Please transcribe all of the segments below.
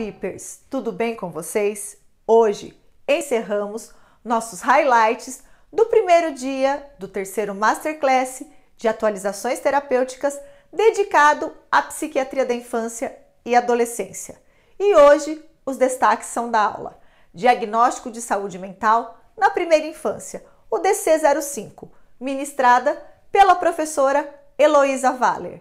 Bipers, tudo bem com vocês? Hoje encerramos nossos highlights do primeiro dia do terceiro Masterclass de atualizações terapêuticas dedicado à psiquiatria da infância e adolescência. E hoje os destaques são da aula: Diagnóstico de saúde mental na primeira infância, o DC05, ministrada pela professora Heloísa Valer.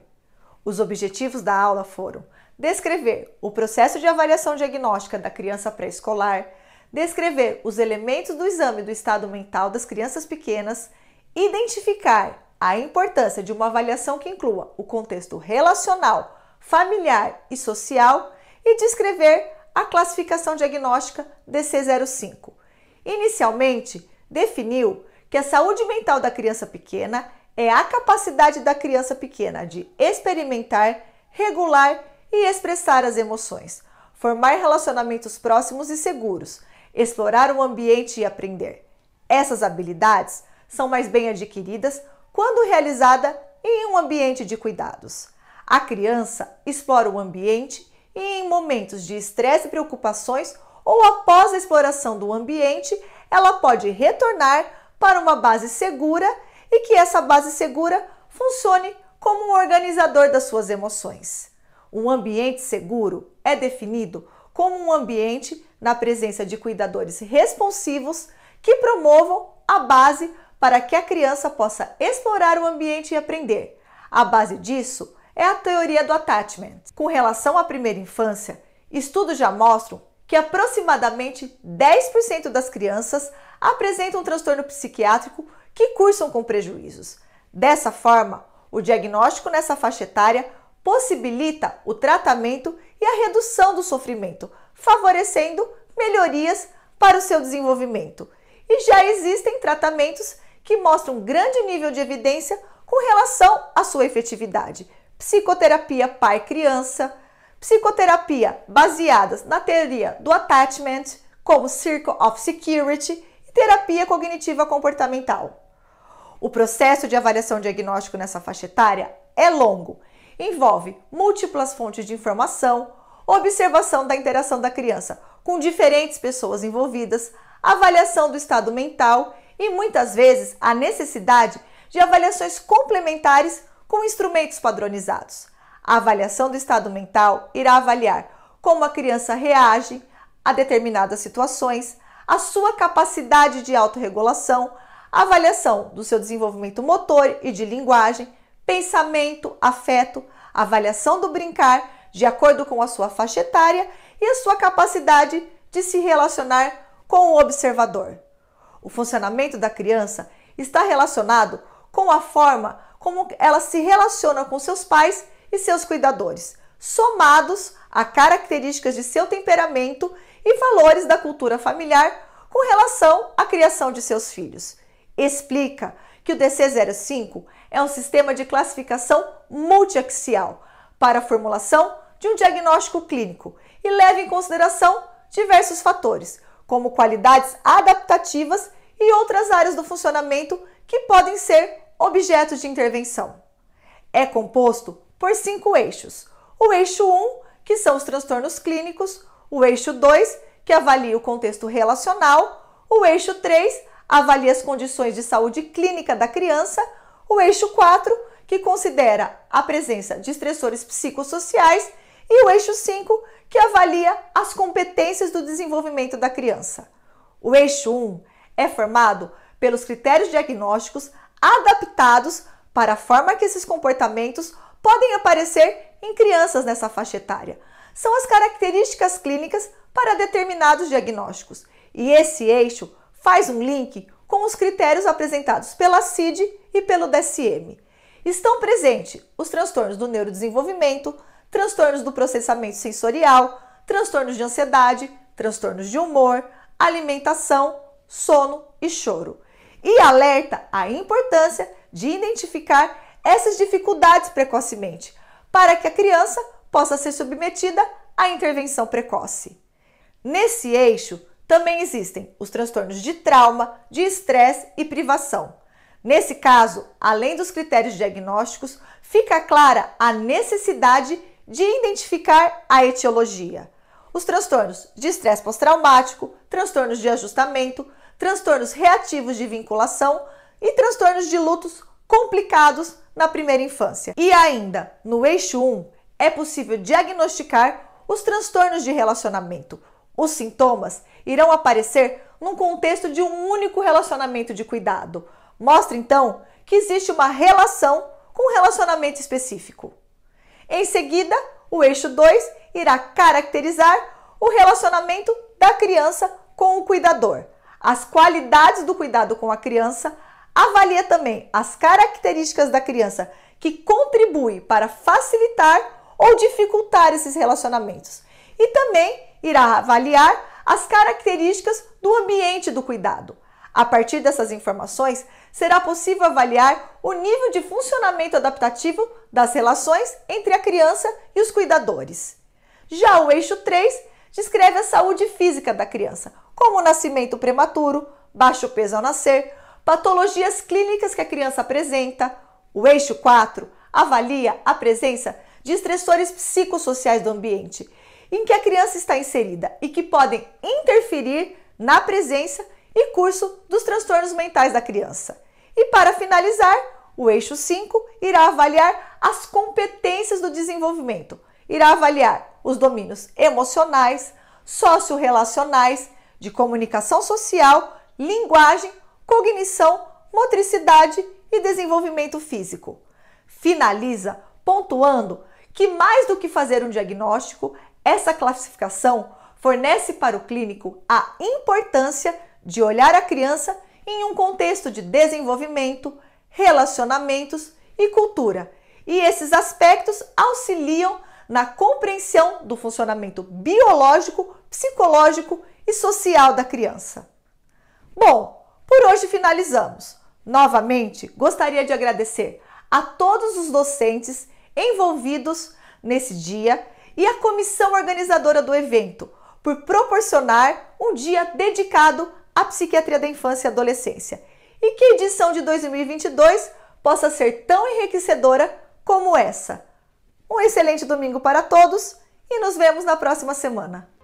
Os objetivos da aula foram descrever o processo de avaliação diagnóstica da criança pré-escolar, descrever os elementos do exame do estado mental das crianças pequenas, identificar a importância de uma avaliação que inclua o contexto relacional, familiar e social e descrever a classificação diagnóstica DC05. Inicialmente, definiu que a saúde mental da criança pequena é a capacidade da criança pequena de experimentar, regular e expressar as emoções, formar relacionamentos próximos e seguros, explorar o ambiente e aprender. Essas habilidades são mais bem adquiridas quando realizada em um ambiente de cuidados. A criança explora o ambiente e, em momentos de estresse e preocupações, ou após a exploração do ambiente, ela pode retornar para uma base segura e que essa base segura funcione como um organizador das suas emoções. Um ambiente seguro é definido como um ambiente na presença de cuidadores responsivos que promovam a base para que a criança possa explorar o ambiente e aprender. A base disso é a teoria do attachment. Com relação à primeira infância, estudos já mostram que aproximadamente 10% das crianças apresentam um transtorno psiquiátrico que cursam com prejuízos. Dessa forma, o diagnóstico nessa faixa etária possibilita o tratamento e a redução do sofrimento, favorecendo melhorias para o seu desenvolvimento. E já existem tratamentos que mostram grande nível de evidência com relação à sua efetividade. Psicoterapia pai-criança, psicoterapia baseadas na teoria do attachment, como Circle of Security, e terapia cognitiva comportamental. O processo de avaliação diagnóstico nessa faixa etária é longo envolve múltiplas fontes de informação, observação da interação da criança com diferentes pessoas envolvidas, avaliação do estado mental e muitas vezes a necessidade de avaliações complementares com instrumentos padronizados. A avaliação do estado mental irá avaliar como a criança reage a determinadas situações, a sua capacidade de autorregulação, avaliação do seu desenvolvimento motor e de linguagem, pensamento, afeto, avaliação do brincar de acordo com a sua faixa etária e a sua capacidade de se relacionar com o observador. O funcionamento da criança está relacionado com a forma como ela se relaciona com seus pais e seus cuidadores, somados a características de seu temperamento e valores da cultura familiar com relação à criação de seus filhos. Explica que o DC05 é um sistema de classificação multiaxial para a formulação de um diagnóstico clínico e leva em consideração diversos fatores, como qualidades adaptativas e outras áreas do funcionamento que podem ser objeto de intervenção. É composto por cinco eixos: o eixo 1, que são os transtornos clínicos, o eixo 2, que avalia o contexto relacional, o eixo 3, avalia as condições de saúde clínica da criança. O eixo 4, que considera a presença de estressores psicossociais. E o eixo 5, que avalia as competências do desenvolvimento da criança. O eixo 1 é formado pelos critérios diagnósticos adaptados para a forma que esses comportamentos podem aparecer em crianças nessa faixa etária. São as características clínicas para determinados diagnósticos. E esse eixo faz um link com os critérios apresentados pela CID e pelo DSM. Estão presentes os transtornos do neurodesenvolvimento, transtornos do processamento sensorial, transtornos de ansiedade, transtornos de humor, alimentação, sono e choro. E alerta a importância de identificar essas dificuldades precocemente, para que a criança possa ser submetida à intervenção precoce. Nesse eixo, também existem os transtornos de trauma, de estresse e privação. Nesse caso, além dos critérios diagnósticos, fica clara a necessidade de identificar a etiologia. Os transtornos de estresse pós-traumático, transtornos de ajustamento, transtornos reativos de vinculação e transtornos de lutos complicados na primeira infância. E ainda, no eixo 1, é possível diagnosticar os transtornos de relacionamento. Os sintomas irão aparecer num contexto de um único relacionamento de cuidado. Mostra então que existe uma relação com um relacionamento específico. Em seguida, o eixo 2 irá caracterizar o relacionamento da criança com o cuidador, as qualidades do cuidado com a criança, avalia também as características da criança que contribui para facilitar ou dificultar esses relacionamentos e também irá avaliar as características do ambiente do cuidado. A partir dessas informações, será possível avaliar o nível de funcionamento adaptativo das relações entre a criança e os cuidadores. Já o eixo 3 descreve a saúde física da criança, como o nascimento prematuro, baixo peso ao nascer, patologias clínicas que a criança apresenta. O eixo 4 avalia a presença de estressores psicossociais do ambiente em que a criança está inserida e que podem interferir na presença e curso dos transtornos mentais da criança. E para finalizar, o eixo 5 irá avaliar as competências do desenvolvimento, irá avaliar os domínios emocionais, socio-relacionais, de comunicação social, linguagem, cognição, motricidade e desenvolvimento físico. Finaliza pontuando que mais do que fazer um diagnóstico essa classificação fornece para o clínico a importância de olhar a criança em um contexto de desenvolvimento, relacionamentos e cultura. E esses aspectos auxiliam na compreensão do funcionamento biológico, psicológico e social da criança. Bom, por hoje finalizamos. Novamente, gostaria de agradecer a todos os docentes envolvidos nesse dia e a comissão organizadora do evento por proporcionar um dia dedicado à psiquiatria da infância e adolescência. E que a edição de 2022 possa ser tão enriquecedora como essa. Um excelente domingo para todos e nos vemos na próxima semana.